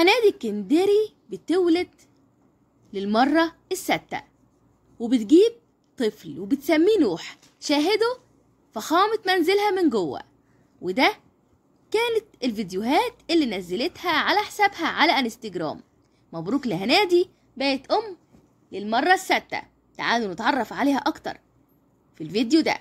هنادي الكندري بتولد للمرة الستة وبتجيب طفل وبتسميه نوح شاهدوا فخامة منزلها من جوه وده كانت الفيديوهات اللي نزلتها على حسابها على انستجرام مبروك لهنادي بقت ام للمرة الستة تعالوا نتعرف عليها اكتر في الفيديو ده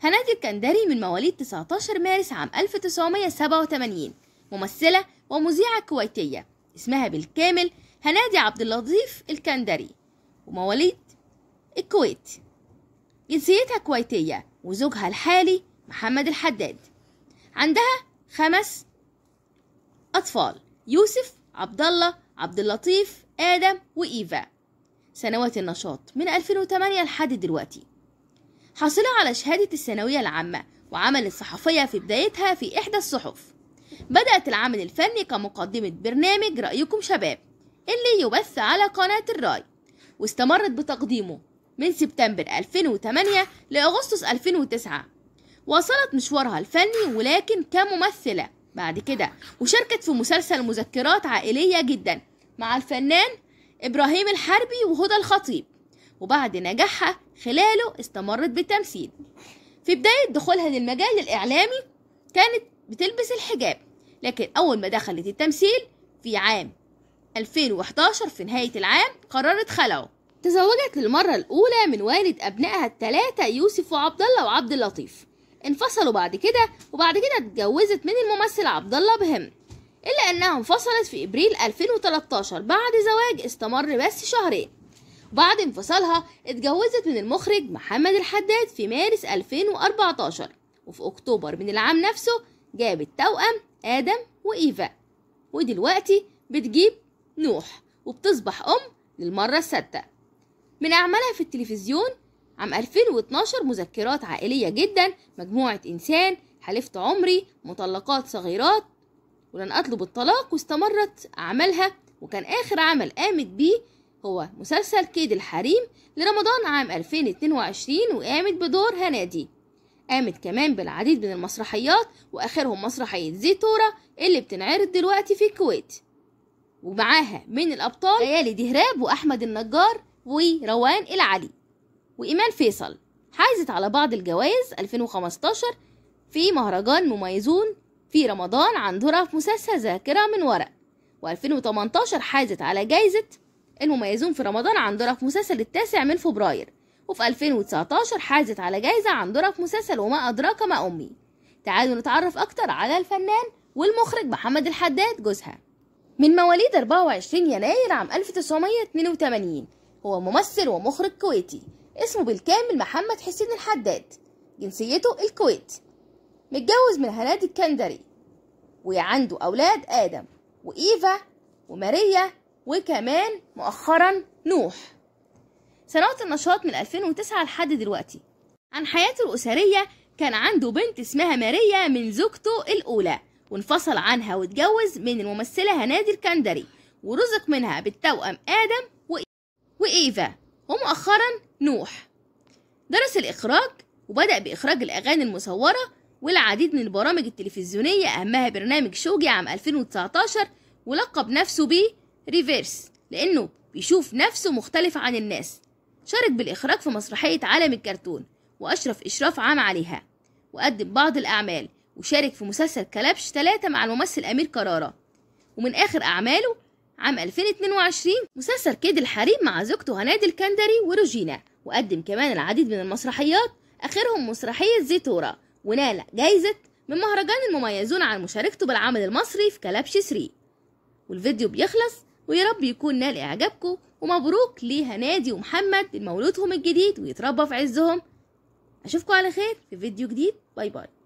هنادي الكندري من مواليد 19 مارس عام 1987 ممثلة ومذيعة كويتية اسمها بالكامل هنادي عبد اللطيف الكندري ومواليد الكويت جنسيتها كويتية وزوجها الحالي محمد الحداد عندها خمس أطفال يوسف عبد الله عبد اللطيف آدم وإيفا سنوات النشاط من 2008 لحد دلوقتي حاصلة على شهادة الثانوية العامة وعملت صحفية في بدايتها في إحدى الصحف بدأت العمل الفني كمقدمة برنامج رأيكم شباب اللي يبث على قناة الرأي واستمرت بتقديمه من سبتمبر 2008 لأغسطس 2009 واصلت مشوارها الفني ولكن كممثلة بعد كده وشاركت في مسلسل مذكرات عائلية جدا مع الفنان إبراهيم الحربي وهدى الخطيب وبعد نجاحها خلاله استمرت بالتمثيل في بداية دخولها للمجال الإعلامي كانت بتلبس الحجاب لكن أول ما دخلت التمثيل في عام 2011 في نهاية العام قررت خلعه تزوجت للمرة الأولى من والد أبنائها الثلاثة يوسف وعبد الله وعبد اللطيف انفصلوا بعد كده وبعد كده اتجوزت من الممثل عبد الله بهم إلا أنها انفصلت في إبريل 2013 بعد زواج استمر بس شهرين وبعد انفصالها اتجوزت من المخرج محمد الحداد في مارس 2014 وفي أكتوبر من العام نفسه جابت توأم آدم وإيفا ودلوقتي بتجيب نوح وبتصبح أم للمرة السادسة من أعمالها في التلفزيون عام 2012 مذكرات عائلية جدا مجموعة إنسان حلفت عمري مطلقات صغيرات ولن أطلب الطلاق واستمرت أعمالها وكان آخر عمل قامت بيه هو مسلسل كيد الحريم لرمضان عام 2022 وقامت بدور هنادي قامت كمان بالعديد من المسرحيات وآخرهم مسرحية زيتورة اللي بتنعرض دلوقتي في الكويت ومعاها من الأبطال ليالي دهراب وأحمد النجار وروان العلي وإيمان فيصل حازت على بعض الجوائز 2015 في مهرجان مميزون في رمضان عن دورها في مسلسل ذاكرة من ورق و2018 حازت على جايزة المميزون في رمضان عن دورها في مسلسل التاسع من فبراير وفي 2019 حازت على جايزة عن دورها في مسلسل وما أدراك ما أمي تعالوا نتعرف أكتر على الفنان والمخرج محمد الحداد جوزها من مواليد 24 يناير عام 1982 هو ممثل ومخرج كويتي اسمه بالكامل محمد حسين الحداد جنسيته الكويت متجوز من هناد الكندري وعنده أولاد آدم وإيفا وماريا وكمان مؤخرا نوح سنوات النشاط من 2009 لحد دلوقتي عن حياته الأسرية كان عنده بنت اسمها ماريا من زوجته الأولى وانفصل عنها واتجوز من الممثلة هنادي الكندري ورزق منها بالتوأم آدم وإيفا ومؤخرا نوح درس الإخراج وبدأ بإخراج الأغاني المصورة والعديد من البرامج التلفزيونية أهمها برنامج شوجي عام 2019 ولقب نفسه بيه ريفيرس لأنه بيشوف نفسه مختلف عن الناس شارك بالإخراج في مسرحية عالم الكرتون وأشرف إشراف عام عليها وقدم بعض الأعمال وشارك في مسلسل كلبش 3 مع الممثل أمير كرارة ومن آخر أعماله عام 2022 مسلسل كيد الحريم مع زوجته هنادي الكندري وروجينا وقدم كمان العديد من المسرحيات آخرهم مسرحية زيتورة ونال جايزة من مهرجان المميزون عن مشاركته بالعمل المصري في كلبش 3 والفيديو بيخلص ويا رب يكون نال إعجابكم ومبروك نادي ومحمد لمولودهم الجديد ويتربى في عزهم أشوفكم على خير في فيديو جديد باي باي